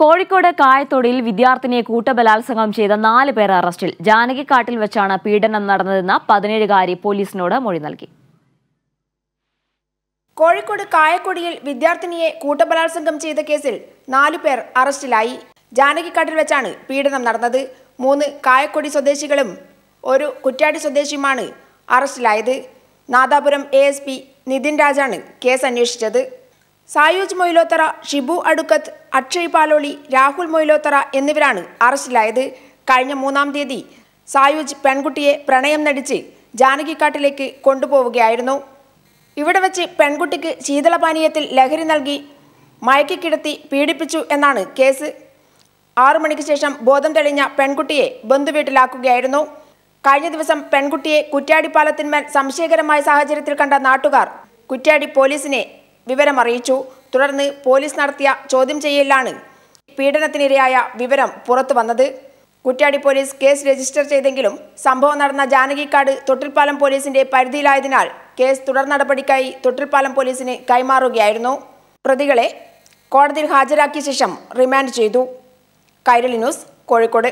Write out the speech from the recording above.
കോഴിക്കോട് കായത്തൊടിയിൽ വിദ്യാർത്ഥിനിയെ കൂട്ടബലാത്സംഗം ചെയ്ത നാല് പേർ അറസ്റ്റിൽ ജാനകിക്കാട്ടിൽ വെച്ചാണ് പീഡനം നടന്നതെന്ന പതിനേഴുകാരി പോലീസിനോട് മൊഴി നൽകി കോഴിക്കോട് കായക്കൊടിയിൽ വിദ്യാർത്ഥിനിയെ കൂട്ടബലാത്സംഗം ചെയ്ത കേസിൽ നാലു പേർ അറസ്റ്റിലായി ജാനകിക്കാട്ടിൽ വെച്ചാണ് പീഡനം നടന്നത് മൂന്ന് കായക്കൊടി സ്വദേശികളും ഒരു കുറ്റ്യാടി സ്വദേശിയുമാണ് അറസ്റ്റിലായത് Nadapuram A S P Nithin രാജാണ് കേസ് അന്വേഷിച്ചത് സായൂജ് മൊയ്ലോത്തറ ഷിബു അടുക്കത്ത് അക്ഷയ് പാലോളി രാഹുൽ മൊയ്ലോത്തറ എന്നിവരാണ് അറസ്റ്റിലായത് കഴിഞ്ഞ മൂന്നാം തീയതി സായൂജ് പെൺകുട്ടിയെ പ്രണയം നടിച്ച് ജാനകിക്കാട്ടിലേക്ക് കൊണ്ടുപോവുകയായിരുന്നു ഇവിടെ വെച്ച് പെൺകുട്ടിക്ക് ശീതളപാനീയത്തിൽ ലഹരി നൽകി മയക്കിക്കിടത്തി പീഡിപ്പിച്ചു എന്നാണ് കേസ് ആറു മണിക്ക് ശേഷം ബോധം തെളിഞ്ഞ പെൺകുട്ടിയെ ബന്ധുവീട്ടിലാക്കുകയായിരുന്നു കഴിഞ്ഞ ദിവസം പെൺകുട്ടിയെ കുറ്റ്യാടിപ്പാലത്തിന്മേൽ സംശയകരമായ സാഹചര്യത്തിൽ കണ്ട നാട്ടുകാർ കുറ്റ്യാടി പോലീസിനെ വിവരമറിയിച്ചു തുടർന്ന് പോലീസ് നടത്തിയ ചോദ്യം ചെയ്യലിലാണ് പീഡനത്തിനിരയായ വിവരം പുറത്തു വന്നത് കുറ്റ്യാടി പോലീസ് കേസ് രജിസ്റ്റർ ചെയ്തെങ്കിലും സംഭവം നടന്ന ജാനകിക്കാട് തൊട്ടിൽപ്പാലം പോലീസിന്റെ പരിധിയിലായതിനാൽ കേസ് തുടർ നടപടിക്കായി തൊട്ടിൽപ്പാലം പോലീസിന് കൈമാറുകയായിരുന്നു പ്രതികളെ കോടതിയിൽ ഹാജരാക്കിയ ശേഷം റിമാൻഡ് ചെയ്തു കൈരളി ന്യൂസ് കോഴിക്കോട്